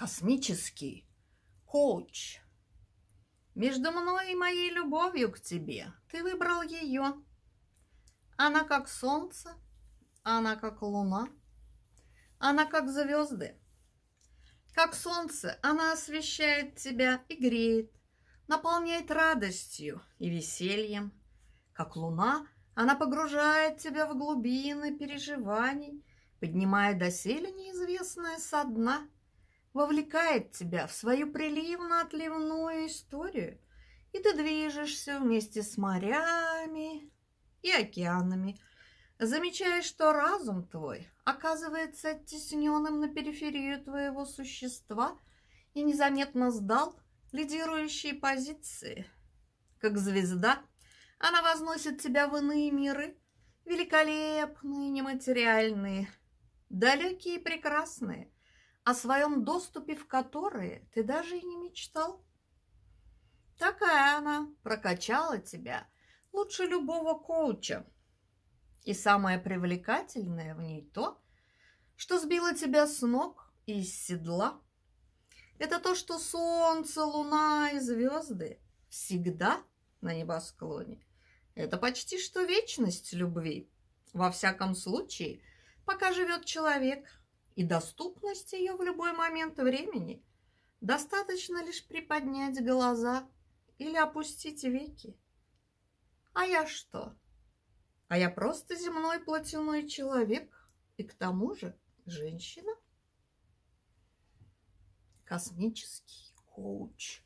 космический коуч. Между мной и моей любовью к тебе ты выбрал ее. Она как солнце, она как луна, она как звезды. Как солнце она освещает тебя и греет, наполняет радостью и весельем. Как луна она погружает тебя в глубины переживаний, поднимая доселе неизвестное со дна – вовлекает тебя в свою приливно-отливную историю, и ты движешься вместе с морями и океанами, замечая, что разум твой оказывается оттесненным на периферию твоего существа и незаметно сдал лидирующие позиции. Как звезда, она возносит тебя в иные миры, великолепные, нематериальные, далекие и прекрасные – о своем доступе в которые ты даже и не мечтал. Такая она прокачала тебя лучше любого коуча. И самое привлекательное в ней то, что сбила тебя с ног и из седла. Это то, что солнце, луна и звезды всегда на небосклоне. Это почти что вечность любви. Во всяком случае, пока живет человек – и доступность ее в любой момент времени. Достаточно лишь приподнять глаза или опустить веки. А я что? А я просто земной плотяной человек и к тому же женщина. Космический коуч.